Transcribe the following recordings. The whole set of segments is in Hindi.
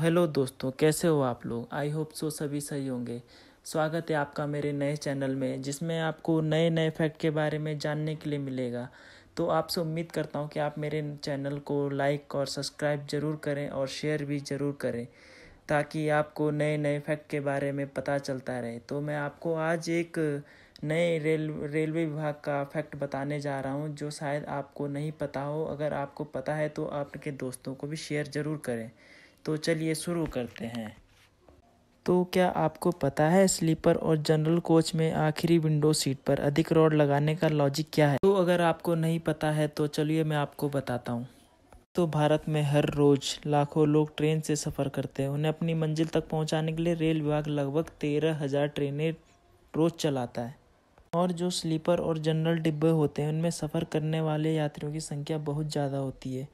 हेलो दोस्तों कैसे हो आप लोग आई होप सो सभी सही होंगे स्वागत है आपका मेरे नए चैनल में जिसमें आपको नए नए फैक्ट के बारे में जानने के लिए मिलेगा तो आपसे उम्मीद करता हूँ कि आप मेरे चैनल को लाइक और सब्सक्राइब ज़रूर करें और शेयर भी ज़रूर करें ताकि आपको नए नए फैक्ट के बारे में पता चलता रहे तो मैं आपको आज एक नए रेल रेलवे विभाग का फैक्ट बताने जा रहा हूँ जो शायद आपको नहीं पता हो अगर आपको पता है तो आपके दोस्तों को भी शेयर ज़रूर करें तो चलिए शुरू करते हैं तो क्या आपको पता है स्लीपर और जनरल कोच में आखिरी विंडो सीट पर अधिक रॉड लगाने का लॉजिक क्या है तो अगर आपको नहीं पता है तो चलिए मैं आपको बताता हूँ तो भारत में हर रोज़ लाखों लोग ट्रेन से सफ़र करते हैं उन्हें अपनी मंजिल तक पहुंचाने के लिए रेल विभाग लगभग तेरह हज़ार ट्रेनें रोज़ चलाता है और जो स्लीपर और जनरल डिब्बे होते हैं उनमें सफ़र करने वाले यात्रियों की संख्या बहुत ज़्यादा होती है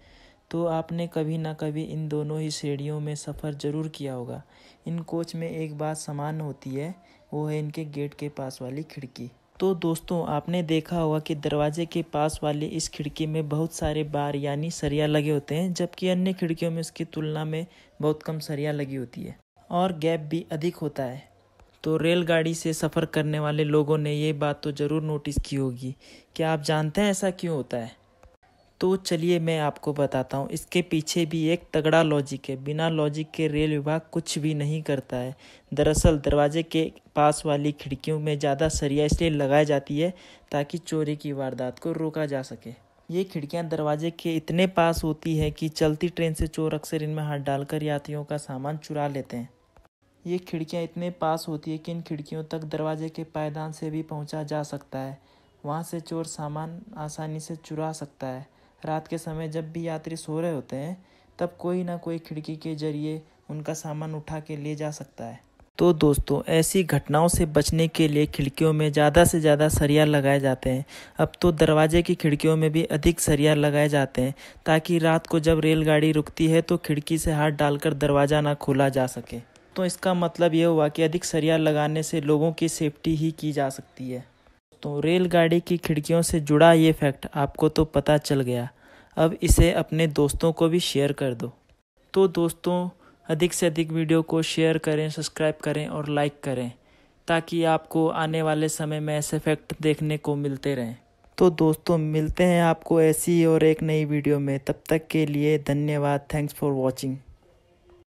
तो आपने कभी ना कभी इन दोनों ही श्रेणियों में सफ़र ज़रूर किया होगा इन कोच में एक बात समान होती है वो है इनके गेट के पास वाली खिड़की तो दोस्तों आपने देखा होगा कि दरवाजे के पास वाली इस खिड़की में बहुत सारे बार यानी सरिया लगे होते हैं जबकि अन्य खिड़कियों में इसकी तुलना में बहुत कम सरिया लगी होती है और गैप भी अधिक होता है तो रेलगाड़ी से सफ़र करने वाले लोगों ने ये बात तो ज़रूर नोटिस की होगी क्या आप जानते हैं ऐसा क्यों होता है तो चलिए मैं आपको बताता हूँ इसके पीछे भी एक तगड़ा लॉजिक है बिना लॉजिक के रेल विभाग कुछ भी नहीं करता है दरअसल दरवाजे के पास वाली खिड़कियों में ज़्यादा सरिया इसलिए लगाई जाती है ताकि चोरी की वारदात को रोका जा सके ये खिड़कियां दरवाजे के इतने पास होती है कि चलती ट्रेन से चोर अक्सर इनमें हाथ डालकर यात्रियों का सामान चुरा लेते हैं ये खिड़कियां इतने पास होती है कि इन खिड़कियों तक दरवाजे के पायदान से भी पहुंचा जा सकता है वहाँ से चोर सामान आसानी से चुरा सकता है रात के समय जब भी यात्री सो रहे होते हैं तब कोई ना कोई खिड़की के जरिए उनका सामान उठा के ले जा सकता है तो दोस्तों ऐसी घटनाओं से बचने के लिए खिड़कियों में ज़्यादा से ज़्यादा सरिया लगाए जाते हैं अब तो दरवाजे की खिड़कियों में भी अधिक सरिया लगाए जाते हैं ताकि रात को जब रेलगाड़ी रुकती है तो खिड़की से हाथ डालकर दरवाज़ा ना खोला जा सके तो इसका मतलब ये हुआ कि अधिक सरिया लगाने से लोगों की सेफ्टी ही की जा सकती है तो रेलगाड़ी की खिड़कियों से जुड़ा ये फैक्ट आपको तो पता चल गया अब इसे अपने दोस्तों को भी शेयर कर दो तो दोस्तों अधिक से अधिक वीडियो को शेयर करें सब्सक्राइब करें और लाइक करें ताकि आपको आने वाले समय में ऐसे फैक्ट देखने को मिलते रहें तो दोस्तों मिलते हैं आपको ऐसी और एक नई वीडियो में तब तक के लिए धन्यवाद थैंक्स फॉर वॉचिंग